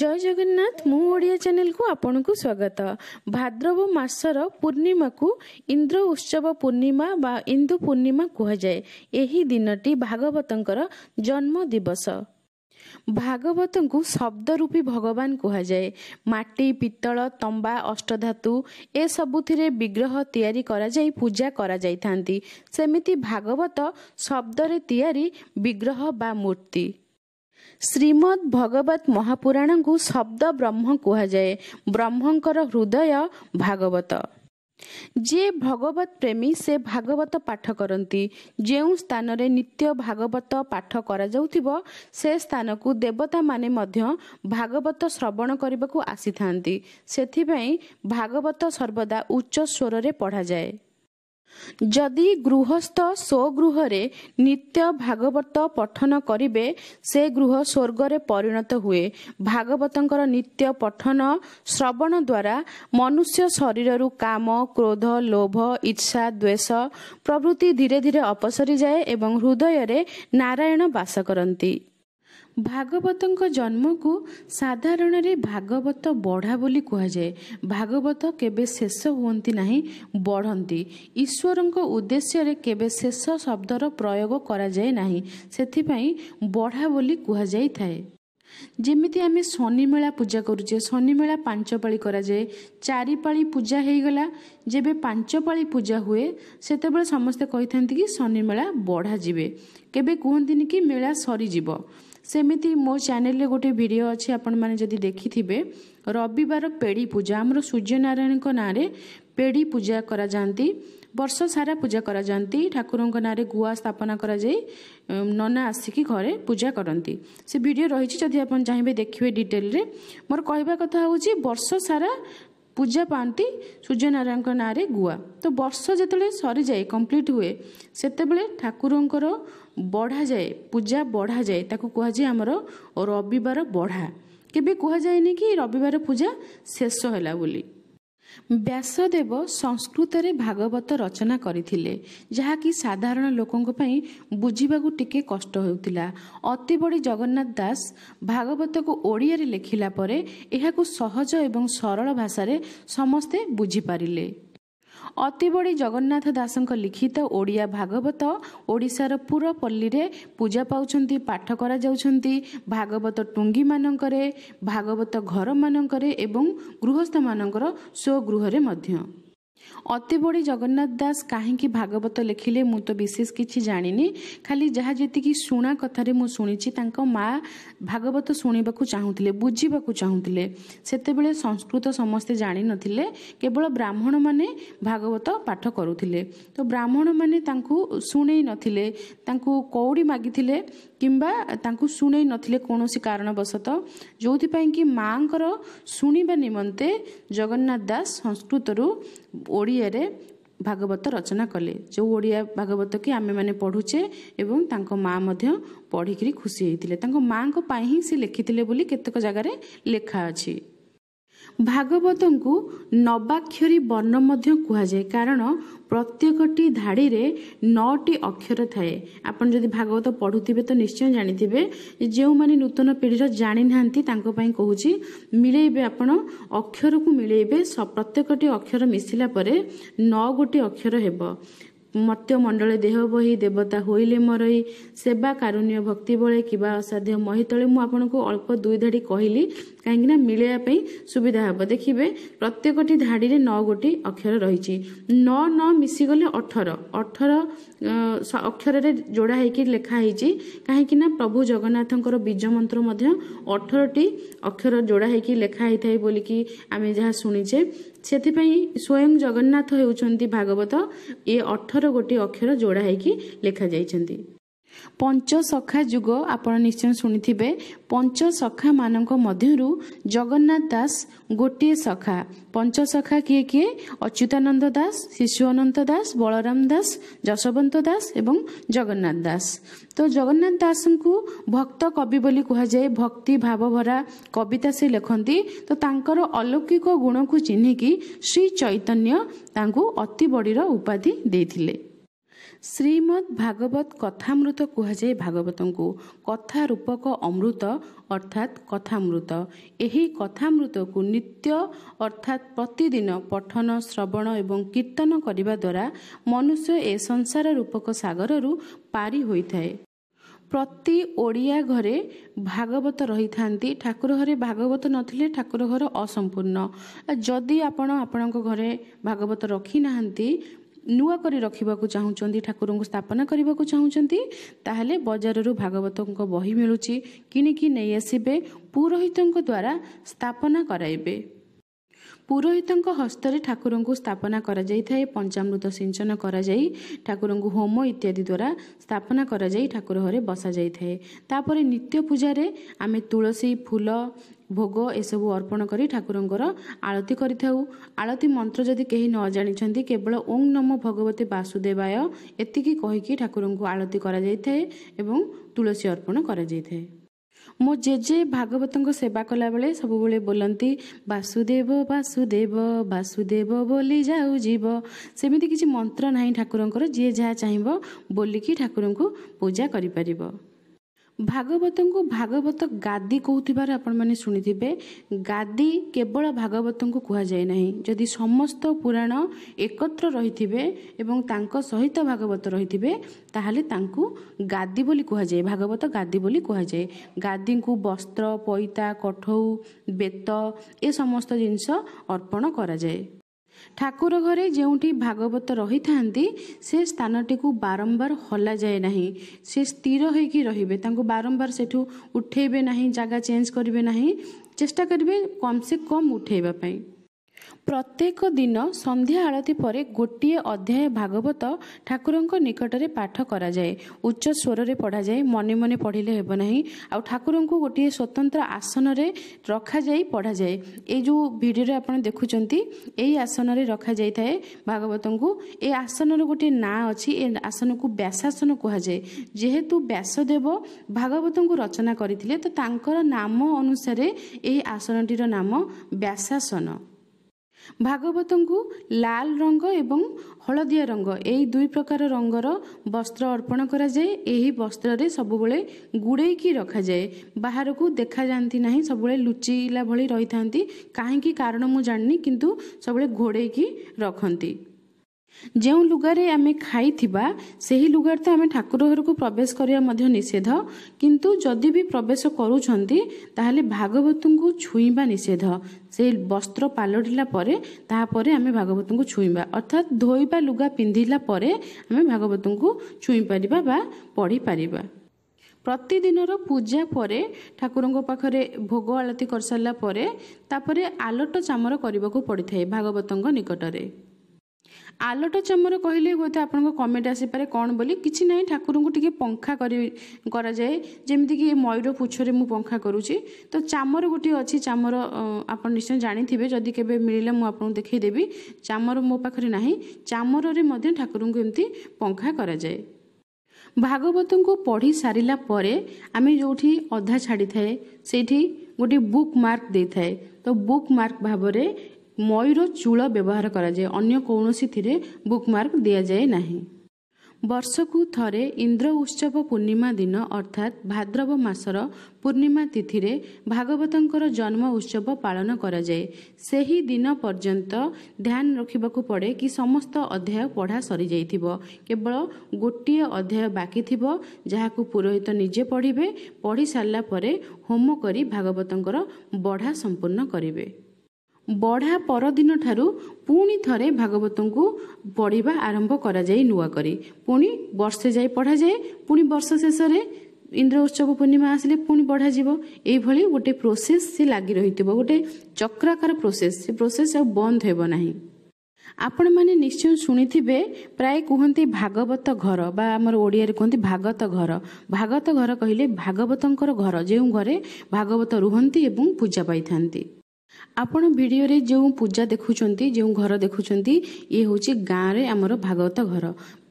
ଜୟ ଜଗନ୍ନାଥ ମୁଁ ଓଡ଼ିଆ ଚ୍ୟାନେଲକୁ ଆପଣଙ୍କୁ ସ୍ୱାଗତ ଭାଦ୍ରବ ମାସର ପୂର୍ଣ୍ଣିମାକୁ ଇନ୍ଦ୍ର ଉତ୍ସବ ପୂର୍ଣ୍ଣିମା ବା ଇନ୍ଦୁ ପୂର୍ଣ୍ଣିମା କୁହାଯାଏ ଏହି ଦିନଟି ଭାଗବତଙ୍କର ଜନ୍ମ ଦିବସ ଭାଗବତଙ୍କୁ ଶବ୍ଦରୂପୀ ଭଗବାନ କୁହାଯାଏ ମାଟି ପିତ୍ତଳ ତମ୍ବା ଅଷ୍ଟଧାତୁ ଏସବୁଥିରେ ବିଗ୍ରହ ତିଆରି କରାଯାଇ ପୂଜା କରାଯାଇଥାନ୍ତି ସେମିତି ଭାଗବତ ଶବ୍ଦରେ ତିଆରି ବିଗ୍ରହ ବା ମୂର୍ତ୍ତି ଶ୍ରୀମଦ୍ ଭଗବତ ମହାପୁରାଣଙ୍କୁ ଶବ୍ଦ ବ୍ରହ୍ମ କୁହାଯାଏ ବ୍ରହ୍ମଙ୍କର ହୃଦୟ ଭାଗବତ ଯିଏ ଭଗବତ ପ୍ରେମୀ ସେ ଭାଗବତ ପାଠ କରନ୍ତି ଯେଉଁ ସ୍ଥାନରେ ନିତ୍ୟ ଭାଗବତ ପାଠ କରାଯାଉଥିବ ସେ ସ୍ଥାନକୁ ଦେବତାମାନେ ମଧ୍ୟ ଭାଗବତ ଶ୍ରବଣ କରିବାକୁ ଆସିଥାନ୍ତି ସେଥିପାଇଁ ଭାଗବତ ସର୍ବଦା ଉଚ୍ଚ ସ୍ୱରରେ ପଢ଼ାଯାଏ ଯଦି ଗୃହସ୍ଥ ସ୍ୱଗୃହରେ ନିତ୍ୟ ଭାଗବତ ପଠନ କରିବେ ସେ ଗୃହ ସ୍ୱର୍ଗରେ ପରିଣତ ହୁଏ ଭାଗବତଙ୍କର ନିତ୍ୟ ପଠନ ଶ୍ରବଣ ଦ୍ୱାରା ମନୁଷ୍ୟ ଶରୀରରୁ କାମ କ୍ରୋଧ ଲୋଭ ଇଚ୍ଛା ଦ୍ୱେଷ ପ୍ରଭୃତି ଧୀରେ ଧୀରେ ଅପସରିଯାଏ ଏବଂ ହୃଦୟରେ ନାରାୟଣ ବାସ କରନ୍ତି ଭାଗବତଙ୍କ ଜନ୍ମକୁ ସାଧାରଣରେ ଭାଗବତ ବଢ଼ା ବୋଲି କୁହାଯାଏ ଭାଗବତ କେବେ ଶେଷ ହୁଅନ୍ତି ନାହିଁ ବଢ଼ନ୍ତି ଈଶ୍ୱରଙ୍କ ଉଦ୍ଦେଶ୍ୟରେ କେବେ ଶେଷ ଶବ୍ଦର ପ୍ରୟୋଗ କରାଯାଏ ନାହିଁ ସେଥିପାଇଁ ବଢ଼ା ବୋଲି କୁହାଯାଇଥାଏ ଯେମିତି ଆମେ ଶନିମେଳା ପୂଜା କରୁଛେ ଶନିମେଳା ପାଞ୍ଚ ପାଳି କରାଯାଏ ଚାରିପାଳି ପୂଜା ହେଇଗଲା ଯେବେ ପାଞ୍ଚ ପାଳି ପୂଜା ହୁଏ ସେତେବେଳେ ସମସ୍ତେ କହିଥାନ୍ତି କି ଶନିମେଳା ବଢ଼ାଯିବେ କେବେ କୁହନ୍ତିନି କି ମେଳା ସରିଯିବ ସେମିତି ମୋ ଚ୍ୟାନେଲରେ ଗୋଟିଏ ଭିଡ଼ିଓ ଅଛି ଆପଣମାନେ ଯଦି ଦେଖିଥିବେ ରବିବାର ପେଡ଼ି ପୂଜା ଆମର ସୂର୍ଯ୍ୟନାରାୟଣଙ୍କ ନାଁରେ ପେଡ଼ି ପୂଜା କରାଯାଆନ୍ତି ବର୍ଷ ସାରା ପୂଜା କରାଯାଆନ୍ତି ଠାକୁରଙ୍କ ନାଁରେ ଗୁଆ ସ୍ଥାପନା କରାଯାଇ ନନା ଆସିକି ଘରେ ପୂଜା କରନ୍ତି ସେ ଭିଡ଼ିଓ ରହିଛି ଯଦି ଆପଣ ଚାହିଁବେ ଦେଖିବେ ଡିଟେଲରେ ମୋର କହିବା କଥା ହେଉଛି ବର୍ଷ ସାରା ପୂଜା ପାଆନ୍ତି ସୂର୍ଯ୍ୟନାରାୟଣଙ୍କ ନାଁରେ ଗୁଆ ତ ବର୍ଷ ଯେତେବେଳେ ସରିଯାଏ କମ୍ପ୍ଲିଟ୍ ହୁଏ ସେତେବେଳେ ଠାକୁରଙ୍କର ବଢ଼ାଯାଏ ପୂଜା ବଢ଼ାଯାଏ ତାକୁ କୁହାଯାଏ ଆମର ରବିବାର ବଢ଼ା କେବେ କୁହାଯାଏନି କି ରବିବାର ପୂଜା ଶେଷ ହେଲା ବୋଲି ବ୍ୟାସଦେବ ସଂସ୍କୃତରେ ଭାଗବତ ରଚନା କରିଥିଲେ ଯାହାକି ସାଧାରଣ ଲୋକଙ୍କ ପାଇଁ ବୁଝିବାକୁ ଟିକେ କଷ୍ଟ ହେଉଥିଲା ଅତି ବଡ଼ି ଜଗନ୍ନାଥ ଦାସ ଭାଗବତକୁ ଓଡ଼ିଆରେ ଲେଖିଲା ପରେ ଏହାକୁ ସହଜ ଏବଂ ସରଳ ଭାଷାରେ ସମସ୍ତେ ବୁଝିପାରିଲେ ଅତିବଡ଼ି ଜଗନ୍ନାଥ ଦାସଙ୍କ ଲିଖିତ ଓଡ଼ିଆ ଭାଗବତ ଓଡ଼ିଶାର ପୁରପଲ୍ଲୀରେ ପୂଜା ପାଉଛନ୍ତି ପାଠ କରାଯାଉଛନ୍ତି ଭାଗବତ ଟୁଙ୍ଗିମାନଙ୍କରେ ଭାଗବତ ଘରମାନଙ୍କରେ ଏବଂ ଗୃହସ୍ଥମାନଙ୍କର ସ୍ୱଗୃହରେ ମଧ୍ୟ ଅତି ବଡ଼ି ଜଗନ୍ନାଥ ଦାସ କାହିଁକି ଭାଗବତ ଲେଖିଲେ ମୁଁ ତ ବିଶେଷ କିଛି ଜାଣିନି ଖାଲି ଯାହା ଯେତିକି ଶୁଣା କଥାରେ ମୁଁ ଶୁଣିଛି ତାଙ୍କ ମା ଭାଗବତ ଶୁଣିବାକୁ ଚାହୁଁଥିଲେ ବୁଝିବାକୁ ଚାହୁଁଥିଲେ ସେତେବେଳେ ସଂସ୍କୃତ ସମସ୍ତେ ଜାଣିନଥିଲେ କେବଳ ବ୍ରାହ୍ମଣମାନେ ଭାଗବତ ପାଠ କରୁଥିଲେ ତ ବ୍ରାହ୍ମଣମାନେ ତାଙ୍କୁ ଶୁଣେଇ ନଥିଲେ ତାଙ୍କୁ କଉଡ଼ି ମାଗିଥିଲେ କିମ୍ବା ତାଙ୍କୁ ଶୁଣେଇ ନଥିଲେ କୌଣସି କାରଣବଶତଃ ଯେଉଁଥିପାଇଁ କି ମାଆଙ୍କର ଶୁଣିବା ନିମନ୍ତେ ଜଗନ୍ନାଥ ଦାସ ସଂସ୍କୃତରୁ ଓଡ଼ିଆରେ ଭାଗବତ ରଚନା କଲେ ଯେଉଁ ଓଡ଼ିଆ ଭାଗବତ କି ଆମେମାନେ ପଢ଼ୁଛେ ଏବଂ ତାଙ୍କ ମା ମଧ୍ୟ ପଢ଼ିକିରି ଖୁସି ହେଇଥିଲେ ତାଙ୍କ ମାଆଙ୍କ ପାଇଁ ହିଁ ସେ ଲେଖିଥିଲେ ବୋଲି କେତେକ ଜାଗାରେ ଲେଖା ଅଛି ଭାଗବତଙ୍କୁ ନବାକ୍ଷରୀ ବର୍ଣ୍ଣ ମଧ୍ୟ କୁହାଯାଏ କାରଣ ପ୍ରତ୍ୟେକଟି ଧାଡ଼ିରେ ନଅଟି ଅକ୍ଷର ଥାଏ ଆପଣ ଯଦି ଭାଗବତ ପଢ଼ୁଥିବେ ତ ନିଶ୍ଚୟ ଜାଣିଥିବେ ଯେଉଁମାନେ ନୂତନ ପିଢ଼ିର ଜାଣିନାହାନ୍ତି ତାଙ୍କ ପାଇଁ କହୁଛି ମିଳେଇବେ ଆପଣ ଅକ୍ଷରକୁ ମିଳେଇବେ ପ୍ରତ୍ୟେକଟି ଅକ୍ଷର ମିଶିଲା ପରେ ନଅ ଗୋଟି ଅକ୍ଷର ହେବ ମର୍ତ୍ୟ ମଣ୍ଡଳେ ଦେହ ବହି ଦେବତା ହୋଇଲେ ମରଇ ସେବା କାରୁଣ୍ୟ ଭକ୍ତି ବଳେ କିମ୍ବା ଅସାଧ୍ୟ ମହିତଳେ ମୁଁ ଆପଣଙ୍କୁ ଅଳ୍ପ ଦୁଇ ଧାଡ଼ି କହିଲି କାହିଁକିନା ମିଳିବା ପାଇଁ ସୁବିଧା ହେବ ଦେଖିବେ ପ୍ରତ୍ୟେକଟି ଧାଡ଼ିରେ ନଅ ଗୋଟି ଅକ୍ଷର ରହିଛି ନଅ ନଅ ମିଶିଗଲେ ଅଠର ଅଠର ଅକ୍ଷରରେ ଯୋଡ଼ା ହେଇକି ଲେଖା ହେଇଛି କାହିଁକିନା ପ୍ରଭୁ ଜଗନ୍ନାଥଙ୍କର ବୀଜ ମନ୍ତ୍ର ମଧ୍ୟ ଅଠରଟି ଅକ୍ଷର ଯୋଡ଼ା ହେଇକି ଲେଖା ହେଇଥାଏ ବୋଲିକି ଆମେ ଯାହା ଶୁଣିଛେ ସେଥିପାଇଁ ସ୍ୱୟଂ ଜଗନ୍ନାଥ ହେଉଛନ୍ତି ଭାଗବତ ଏ ଅଠର ଗୋଟି ଅକ୍ଷର ଯୋଡ଼ା ହୋଇକି ଲେଖାଯାଇଛନ୍ତି ପଞ୍ଚ ସଖା ଯୁଗ ଆପଣ ନିଶ୍ଚୟ ଶୁଣିଥିବେ ପଞ୍ଚସଖାମାନଙ୍କ ମଧ୍ୟରୁ ଜଗନ୍ନାଥ ଦାସ ଗୋଟିଏ ସଖା ପଞ୍ଚସଖା କିଏ କିଏ ଅଚ୍ୟୁତାନନ୍ଦ ଦାସ ଶିଶୁ ଅନନ୍ତ ଦାସ ବଳରାମ ଦାସ ଯଶବନ୍ତ ଦାସ ଏବଂ ଜଗନ୍ନାଥ ଦାସ ତ ଜଗନ୍ନାଥ ଦାସଙ୍କୁ ଭକ୍ତ କବି ବୋଲି କୁହାଯାଏ ଭକ୍ତି ଭାବଭରା କବିତା ସେ ଲେଖନ୍ତି ତ ତାଙ୍କର ଅଲୌକିକ ଗୁଣକୁ ଚିହ୍ନିକି ଶ୍ରୀ ଚୈତନ୍ୟ ତାଙ୍କୁ ଅତି ବଡ଼ିର ଉପାଧି ଦେଇଥିଲେ ଶ୍ରୀମଦ୍ ଭାଗବତ କଥାମୃତ କୁହାଯାଏ ଭାଗବତଙ୍କୁ କଥା ରୂପକ ଅମୃତ ଅର୍ଥାତ୍ କଥାମୃତ ଏହି କଥାମୃତକୁ ନିତ୍ୟ ଅର୍ଥାତ୍ ପ୍ରତିଦିନ ପଠନ ଶ୍ରବଣ ଏବଂ କୀର୍ତ୍ତନ କରିବା ଦ୍ୱାରା ମନୁଷ୍ୟ ଏ ସଂସାର ରୂପକ ସାଗରରୁ ପାରି ହୋଇଥାଏ ପ୍ରତି ଓଡ଼ିଆ ଘରେ ଭାଗବତ ରହିଥାନ୍ତି ଠାକୁର ଘରେ ଭାଗବତ ନଥିଲେ ଠାକୁର ଘର ଅସମ୍ପୂର୍ଣ୍ଣ ଯଦି ଆପଣ ଆପଣଙ୍କ ଘରେ ଭାଗବତ ରଖିନାହାନ୍ତି ନୂଆ କରି ରଖିବାକୁ ଚାହୁଁଛନ୍ତି ଠାକୁରଙ୍କୁ ସ୍ଥାପନା କରିବାକୁ ଚାହୁଁଛନ୍ତି ତାହେଲେ ବଜାରରୁ ଭାଗବତଙ୍କ ବହି ମିଳୁଛି କିଣିକି ନେଇ ଆସିବେ ପୁରୋହିତଙ୍କ ଦ୍ୱାରା ସ୍ଥାପନା କରାଇବେ ପୁରୋହିତଙ୍କ ହସ୍ତରେ ଠାକୁରଙ୍କୁ ସ୍ଥାପନା କରାଯାଇଥାଏ ପଞ୍ଚାମୃତ ସିଞ୍ଚନ କରାଯାଇ ଠାକୁରଙ୍କୁ ହୋମ ଇତ୍ୟାଦି ଦ୍ୱାରା ସ୍ଥାପନା କରାଯାଇ ଠାକୁର ଘରେ ବସାଯାଇଥାଏ ତାପରେ ନିତ୍ୟ ପୂଜାରେ ଆମେ ତୁଳସୀ ଫୁଲ ଭୋଗ ଏସବୁ ଅର୍ପଣ କରି ଠାକୁରଙ୍କର ଆଳତି କରିଥାଉ ଆଳତି ମନ୍ତ୍ର ଯଦି କେହି ନ ଜାଣିଛନ୍ତି କେବଳ ଓଂ ନମ ଭଗବତୀ ବାସୁଦେବାୟ ଏତିକି କହିକି ଠାକୁରଙ୍କୁ ଆଳତି କରାଯାଇଥାଏ ଏବଂ ତୁଳସୀ ଅର୍ପଣ କରାଯାଇଥାଏ ମୋ ଜେଜେ ଭାଗବତଙ୍କ ସେବା କଲାବେଳେ ସବୁବେଳେ ବୋଲନ୍ତି ବାସୁଦେବ ବାସୁଦେବ ବାସୁଦେବ ବୋଲି ଯାଉ ଯିବ ସେମିତି କିଛି ମନ୍ତ୍ର ନାହିଁ ଠାକୁରଙ୍କର ଯିଏ ଯାହା ଚାହିଁବ ବୋଲିକି ଠାକୁରଙ୍କୁ ପୂଜା କରିପାରିବ ଭାଗବତଙ୍କୁ ଭାଗବତ ଗାଦି କହୁଥିବାର ଆପଣମାନେ ଶୁଣିଥିବେ ଗାଦି କେବଳ ଭାଗବତଙ୍କୁ କୁହାଯାଏ ନାହିଁ ଯଦି ସମସ୍ତ ପୁରାଣ ଏକତ୍ର ରହିଥିବେ ଏବଂ ତାଙ୍କ ସହିତ ଭାଗବତ ରହିଥିବେ ତାହେଲେ ତାଙ୍କୁ ଗାଦି ବୋଲି କୁହାଯାଏ ଭାଗବତ ଗାଦି ବୋଲି କୁହାଯାଏ ଗାଦିଙ୍କୁ ବସ୍ତ୍ର ପଇତା କଠଉ ବେତ ଏ ସମସ୍ତ ଜିନିଷ ଅର୍ପଣ କରାଯାଏ ଠାକୁର ଘରେ ଯେଉଁଠି ଭାଗବତ ରହିଥାନ୍ତି ସେ ସ୍ଥାନଟିକୁ ବାରମ୍ବାର ହଲାଯାଏ ନାହିଁ ସେ ସ୍ଥିର ହୋଇକି ରହିବେ ତାଙ୍କୁ ବାରମ୍ବାର ସେଠୁ ଉଠେଇବେ ନାହିଁ ଜାଗା ଚେଞ୍ଜ କରିବେ ନାହିଁ ଚେଷ୍ଟା କରିବେ କମ୍ ସେ କମ୍ ଉଠେଇବା ପାଇଁ ପ୍ରତ୍ୟେକ ଦିନ ସନ୍ଧ୍ୟା ଆଳତି ପରେ ଗୋଟିଏ ଅଧ୍ୟାୟ ଭାଗବତ ଠାକୁରଙ୍କ ନିକଟରେ ପାଠ କରାଯାଏ ଉଚ୍ଚ ସ୍ୱରରେ ପଢ଼ାଯାଏ ମନେ ମନେ ପଢ଼ିଲେ ହେବ ନାହିଁ ଆଉ ଠାକୁରଙ୍କୁ ଗୋଟିଏ ସ୍ୱତନ୍ତ୍ର ଆସନରେ ରଖାଯାଇ ପଢ଼ାଯାଏ ଏଇ ଯେଉଁ ଭିଡ଼ିଓରେ ଆପଣ ଦେଖୁଛନ୍ତି ଏହି ଆସନରେ ରଖାଯାଇଥାଏ ଭାଗବତଙ୍କୁ ଏ ଆସନର ଗୋଟିଏ ନାଁ ଅଛି ଏ ଆସନକୁ ବ୍ୟାସାସନ କୁହାଯାଏ ଯେହେତୁ ବ୍ୟାସଦେବ ଭାଗବତଙ୍କୁ ରଚନା କରିଥିଲେ ତ ତାଙ୍କର ନାମ ଅନୁସାରେ ଏହି ଆସନଟିର ନାମ ବ୍ୟାସାସନ ଭାଗବତଙ୍କୁ ଲାଲ ରଙ୍ଗ ଏବଂ ହଳଦିଆ ରଙ୍ଗ ଏହି ଦୁଇ ପ୍ରକାର ରଙ୍ଗର ବସ୍ତ୍ର ଅର୍ପଣ କରାଯାଏ ଏହି ବସ୍ତ୍ରରେ ସବୁବେଳେ ଗୁଡ଼େଇକି ରଖାଯାଏ ବାହାରକୁ ଦେଖାଯାଆନ୍ତି ନାହିଁ ସବୁବେଳେ ଲୁଚିଲା ଭଳି ରହିଥାନ୍ତି କାହିଁକି କାରଣ ମୁଁ ଜାଣିନି କିନ୍ତୁ ସବୁବେଳେ ଘୋଡ଼େଇକି ରଖନ୍ତି ଯେଉଁ ଲୁଗାରେ ଆମେ ଖାଇଥିବା ସେହି ଲୁଗାରେ ତ ଆମେ ଠାକୁର ଘରକୁ ପ୍ରବେଶ କରିବା ମଧ୍ୟ ନିଷେଧ କିନ୍ତୁ ଯଦି ବି ପ୍ରବେଶ କରୁଛନ୍ତି ତାହେଲେ ଭାଗବତଙ୍କୁ ଛୁଇଁବା ନିଷେଧ ସେ ବସ୍ତ୍ର ପାଲଟିଲା ପରେ ତାହାପରେ ଆମେ ଭାଗବତଙ୍କୁ ଛୁଇଁବା ଅର୍ଥାତ୍ ଧୋଇବା ଲୁଗା ପିନ୍ଧିଲା ପରେ ଆମେ ଭାଗବତଙ୍କୁ ଛୁଇଁ ପାରିବା ବା ପଢ଼ିପାରିବା ପ୍ରତିଦିନର ପୂଜା ପରେ ଠାକୁରଙ୍କ ପାଖରେ ଭୋଗ ଆଳତି କରିସାରିଲା ପରେ ତାପରେ ଆଲଟ ଚାମର କରିବାକୁ ପଡ଼ିଥାଏ ଭାଗବତଙ୍କ ନିକଟରେ ଆଲଟ ଚମର କହିଲେ ହୁଏତ ଆପଣଙ୍କ କମେଣ୍ଟ ଆସିପାରେ କ'ଣ ବୋଲି କିଛି ନାହିଁ ଠାକୁରଙ୍କୁ ଟିକିଏ ପଙ୍ଖା କରି କରାଯାଏ ଯେମିତିକି ଏ ମୟୂର ପୁଚ୍ଛରେ ମୁଁ ପଙ୍ଖା କରୁଛି ତ ଚାମର ଗୋଟିଏ ଅଛି ଚାମର ଆପଣ ନିଶ୍ଚୟ ଜାଣିଥିବେ ଯଦି କେବେ ମିଳିଲେ ମୁଁ ଆପଣଙ୍କୁ ଦେଖାଇଦେବି ଚାମର ମୋ ପାଖରେ ନାହିଁ ଚାମରରେ ମଧ୍ୟ ଠାକୁରଙ୍କୁ ଏମିତି ପଙ୍ଖା କରାଯାଏ ଭାଗବତଙ୍କୁ ପଢ଼ି ସାରିଲା ପରେ ଆମେ ଯେଉଁଠି ଅଧା ଛାଡ଼ିଥାଏ ସେଇଠି ଗୋଟିଏ ବୁକ୍ ମାର୍କ ଦେଇଥାଏ ତ ବୁକ୍ ମାର୍କ ଭାବରେ ମୟୂର ଚୂଳ ବ୍ୟବହାର କରାଯାଏ ଅନ୍ୟ କୌଣସିଥିରେ ବୁକ୍ମାର୍କ ଦିଆଯାଏ ନାହିଁ ବର୍ଷକୁ ଥରେ ଇନ୍ଦ୍ର ଉତ୍ସବ ପୂର୍ଣ୍ଣିମା ଦିନ ଅର୍ଥାତ୍ ଭାଦ୍ରବ ମାସର ପୂର୍ଣ୍ଣିମା ତିଥିରେ ଭାଗବତଙ୍କର ଜନ୍ମ ଉତ୍ସବ ପାଳନ କରାଯାଏ ସେହି ଦିନ ପର୍ଯ୍ୟନ୍ତ ଧ୍ୟାନ ରଖିବାକୁ ପଡ଼େ କି ସମସ୍ତ ଅଧ୍ୟାୟ ପଢ଼ା ସରିଯାଇଥିବ କେବଳ ଗୋଟିଏ ଅଧ୍ୟାୟ ବାକି ଥିବ ଯାହାକୁ ପୁରୋହିତ ନିଜେ ପଢ଼ିବେ ପଢ଼ି ସାରିଲା ପରେ ହୋମ କରି ଭାଗବତଙ୍କର ବଢ଼ା ସମ୍ପୂର୍ଣ୍ଣ କରିବେ ବଢ଼ା ପରଦିନ ଠାରୁ ପୁଣି ଥରେ ଭାଗବତଙ୍କୁ ପଢ଼ିବା ଆରମ୍ଭ କରାଯାଏ ନୂଆ କରି ପୁଣି ବର୍ଷେ ଯାଇ ପଢ଼ାଯାଏ ପୁଣି ବର୍ଷ ଶେଷରେ ଇନ୍ଦ୍ର ଉତ୍ସବ ପୂର୍ଣ୍ଣିମା ଆସିଲେ ପୁଣି ପଢ଼ାଯିବ ଏଇଭଳି ଗୋଟେ ପ୍ରୋସେସ୍ ସେ ଲାଗି ରହିଥିବ ଗୋଟେ ଚକ୍ରାକାର ପ୍ରୋସେସ୍ ସେ ପ୍ରୋସେସ୍ ଆଉ ବନ୍ଦ ହେବ ନାହିଁ ଆପଣମାନେ ନିଶ୍ଚୟ ଶୁଣିଥିବେ ପ୍ରାୟ କୁହନ୍ତି ଭାଗବତ ଘର ବା ଆମର ଓଡ଼ିଆରେ କୁହନ୍ତି ଭାଗବତ ଘର ଭାଗବତ ଘର କହିଲେ ଭାଗବତଙ୍କର ଘର ଯେଉଁ ଘରେ ଭାଗବତ ରୁହନ୍ତି ଏବଂ ପୂଜା ପାଇଥାନ୍ତି ଆପଣ ଭିଡ଼ିଓରେ ଯେଉଁ ପୂଜା ଦେଖୁଛନ୍ତି ଯେଉଁ ଘର ଦେଖୁଛନ୍ତି ଇଏ ହେଉଛି ଗାଁରେ ଆମର ଭାଗବତ ଘର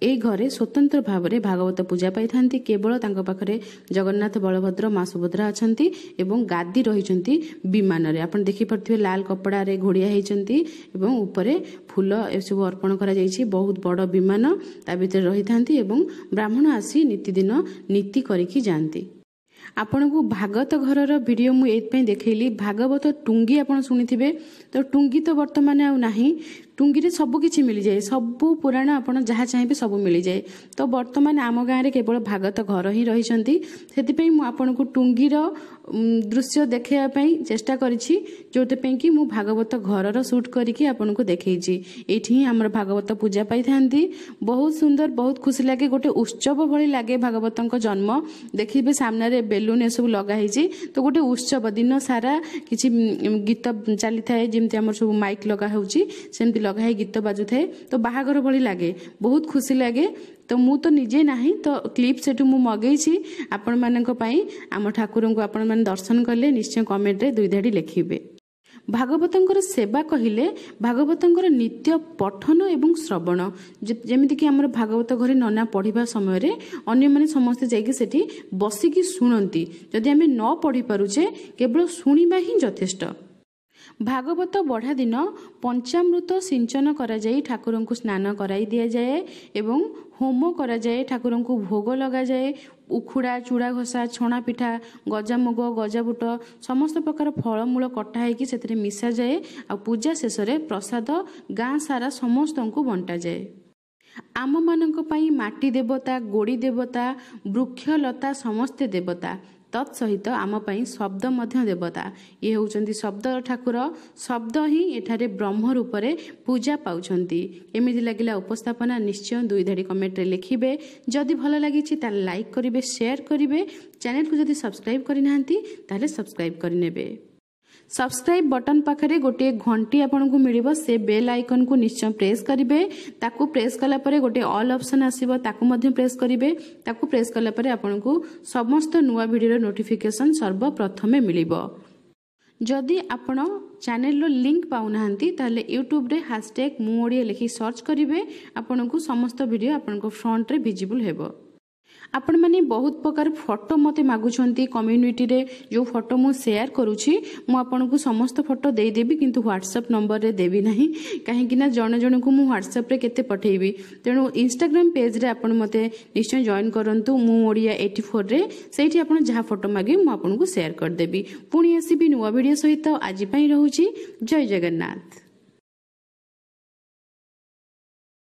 ଏଇ ଘରେ ସ୍ୱତନ୍ତ୍ର ଭାବରେ ଭାଗବତ ପୂଜା ପାଇଥାନ୍ତି କେବଳ ତାଙ୍କ ପାଖରେ ଜଗନ୍ନାଥ ବଳଭଦ୍ର ମା ସୁଭଦ୍ରା ଅଛନ୍ତି ଏବଂ ଗାଦି ରହିଛନ୍ତି ବିମାନରେ ଆପଣ ଦେଖିପାରୁଥିବେ ଲାଲ କପଡ଼ାରେ ଘୋଡ଼ିଆ ହୋଇଛନ୍ତି ଏବଂ ଉପରେ ଫୁଲ ଏସବୁ ଅର୍ପଣ କରାଯାଇଛି ବହୁତ ବଡ଼ ବିମାନ ତା ଭିତରେ ରହିଥାନ୍ତି ଏବଂ ବ୍ରାହ୍ମଣ ଆସି ନୀତିଦିନ ନୀତି କରିକି ଯାଆନ୍ତି प भागवत घर भिडियो म एपि देखैली भागवत टुङ्गी आउँदै त टुंगी त बर्तमा आउँ ଟୁଙ୍ଗିରେ ସବୁ କିଛି ମିଳିଯାଏ ସବୁ ପୁରାଣ ଆପଣ ଯାହା ଚାହିଁବେ ସବୁ ମିଳିଯାଏ ତ ବର୍ତ୍ତମାନ ଆମ ଗାଁରେ କେବଳ ଭାଗତ ଘର ହିଁ ରହିଛନ୍ତି ସେଥିପାଇଁ ମୁଁ ଆପଣଙ୍କୁ ଟୁଙ୍ଗିର ଦୃଶ୍ୟ ଦେଖାଇବା ପାଇଁ ଚେଷ୍ଟା କରିଛି ଯେଉଁଥିପାଇଁ କି ମୁଁ ଭାଗବତ ଘରର ସୁଟ୍ କରିକି ଆପଣଙ୍କୁ ଦେଖେଇଛି ଏଇଠି ହିଁ ଆମର ଭାଗବତ ପୂଜା ପାଇଥାନ୍ତି ବହୁତ ସୁନ୍ଦର ବହୁତ ଖୁସି ଲାଗେ ଗୋଟେ ଉତ୍ସବ ଭଳି ଲାଗେ ଭାଗବତଙ୍କ ଜନ୍ମ ଦେଖିବେ ସାମ୍ନାରେ ବେଲୁନ୍ ଏସବୁ ଲଗା ହେଇଛି ତ ଗୋଟେ ଉତ୍ସବ ଦିନ ସାରା କିଛି ଗୀତ ଚାଲିଥାଏ ଯେମିତି ଆମର ସବୁ ମାଇକ୍ ଲଗା ହେଉଛି ସେମିତି ଲଗାଇ ଗୀତ ବାଜୁଥାଏ ତ ବାହାଘର ଭଳି ଲାଗେ ବହୁତ ଖୁସି ଲାଗେ ତ ମୁଁ ତ ନିଜେ ନାହିଁ ତ କ୍ଲିପ୍ ସେଠୁ ମୁଁ ମଗେଇଛି ଆପଣମାନଙ୍କ ପାଇଁ ଆମ ଠାକୁରଙ୍କୁ ଆପଣମାନେ ଦର୍ଶନ କଲେ ନିଶ୍ଚୟ କମେଣ୍ଟରେ ଦୁଇ ଧାଡ଼ି ଲେଖିବେ ଭାଗବତଙ୍କର ସେବା କହିଲେ ଭାଗବତଙ୍କର ନିତ୍ୟ ପଠନ ଏବଂ ଶ୍ରବଣ ଯେମିତିକି ଆମର ଭାଗବତ ଘରେ ନନା ପଢ଼ିବା ସମୟରେ ଅନ୍ୟମାନେ ସମସ୍ତେ ଯାଇକି ସେଠି ବସିକି ଶୁଣନ୍ତି ଯଦି ଆମେ ନ ପଢ଼ିପାରୁଛେ କେବଳ ଶୁଣିବା ହିଁ ଯଥେଷ୍ଟ ଭାଗବତ ବଢ଼ା ଦିନ ପଞ୍ଚାମୃତ ସିଞ୍ଚନ କରାଯାଇ ଠାକୁରଙ୍କୁ ସ୍ନାନ କରାଇ ଦିଆଯାଏ ଏବଂ ହୋମ କରାଯାଏ ଠାକୁରଙ୍କୁ ଭୋଗ ଲଗାଯାଏ ଉଖୁଡ଼ା ଚୁଡ଼ା ଘଷା ଛଣା ପିଠା ଗଜାମୁଗ ଗଜାବୁଟ ସମସ୍ତ ପ୍ରକାର ଫଳମୂଳ କଟା ହୋଇକି ସେଥିରେ ମିଶାଯାଏ ଆଉ ପୂଜା ଶେଷରେ ପ୍ରସାଦ ଗାଁ ସାରା ସମସ୍ତଙ୍କୁ ବଣ୍ଟାଯାଏ ଆମମାନଙ୍କ ପାଇଁ ମାଟି ଦେବତା ଗୋଡ଼ି ଦେବତା ବୃକ୍ଷଲତା ସମସ୍ତେ ଦେବତା ତତ୍ସହିତ ଆମ ପାଇଁ ଶବ୍ଦ ମଧ୍ୟ ଦେବତା ଇଏ ହେଉଛନ୍ତି ଶବ୍ଦ ଠାକୁର ଶବ୍ଦ ହିଁ ଏଠାରେ ବ୍ରହ୍ମ ରୂପରେ ପୂଜା ପାଉଛନ୍ତି ଏମିତି ଲାଗିଲା ଉପସ୍ଥାପନା ନିଶ୍ଚୟ ଦୁଇ ଧାଡ଼ି କମେଣ୍ଟରେ ଲେଖିବେ ଯଦି ଭଲ ଲାଗିଛି ତାହେଲେ ଲାଇକ୍ କରିବେ ସେୟାର କରିବେ ଚ୍ୟାନେଲକୁ ଯଦି ସବସ୍କ୍ରାଇବ୍ କରିନାହାନ୍ତି ତାହେଲେ ସବସ୍କ୍ରାଇବ୍ କରିନେବେ ସବସ୍କ୍ରାଇବ୍ ବଟନ୍ ପାଖରେ ଗୋଟିଏ ଘଣ୍ଟି ଆପଣଙ୍କୁ ମିଳିବ ସେ ବେଲ୍ ଆଇକନ୍କୁ ନିଶ୍ଚୟ ପ୍ରେସ୍ କରିବେ ତାକୁ ପ୍ରେସ୍ କଲା ପରେ ଗୋଟିଏ ଅଲ୍ ଅପ୍ସନ୍ ଆସିବ ତାକୁ ମଧ୍ୟ ପ୍ରେସ୍ କରିବେ ତାକୁ ପ୍ରେସ୍ କଲା ପରେ ଆପଣଙ୍କୁ ସମସ୍ତ ନୂଆ ଭିଡ଼ିଓର ନୋଟିଫିକେସନ୍ ସର୍ବପ୍ରଥମେ ମିଳିବ ଯଦି ଆପଣ ଚ୍ୟାନେଲର ଲିଙ୍କ୍ ପାଉନାହାନ୍ତି ତାହେଲେ ୟୁଟ୍ୟୁବ୍ରେ ହାସ୍ଟ୍ୟାଗ୍ ମୁଁ ଓଡ଼ିଆ ଲେଖି ସର୍ଚ୍ଚ କରିବେ ଆପଣଙ୍କୁ ସମସ୍ତ ଭିଡ଼ିଓ ଆପଣଙ୍କ ଫ୍ରଣ୍ଟରେ ଭିଜିବୁଲ୍ ହେବ ଆପଣମାନେ ବହୁତ ପ୍ରକାର ଫଟୋ ମୋତେ ମାଗୁଛନ୍ତି କମ୍ୟୁନିଟିରେ ଯେଉଁ ଫଟୋ ମୁଁ ସେୟାର କରୁଛି ମୁଁ ଆପଣଙ୍କୁ ସମସ୍ତ ଫଟୋ ଦେଇଦେବି କିନ୍ତୁ ହ୍ୱାଟ୍ସଆପ୍ ନମ୍ବରରେ ଦେବି ନାହିଁ କାହିଁକିନା ଜଣେ ଜଣଙ୍କୁ ମୁଁ ହ୍ୱାଟ୍ସଆପ୍ରେ କେତେ ପଠାଇବି ତେଣୁ ଇନଷ୍ଟାଗ୍ରାମ୍ ପେଜ୍ରେ ଆପଣ ମୋତେ ନିଶ୍ଚୟ ଜଏନ୍ କରନ୍ତୁ ମୁଁ ଓଡ଼ିଆ ଏଇଟି ଫୋର୍ରେ ସେଇଠି ଆପଣ ଯାହା ଫଟୋ ମାଗିବେ ମୁଁ ଆପଣଙ୍କୁ ସେୟାର କରିଦେବି ପୁଣି ଆସିବି ନୂଆ ଭିଡ଼ିଓ ସହିତ ଆଜି ପାଇଁ ରହୁଛି ଜୟ ଜଗନ୍ନାଥ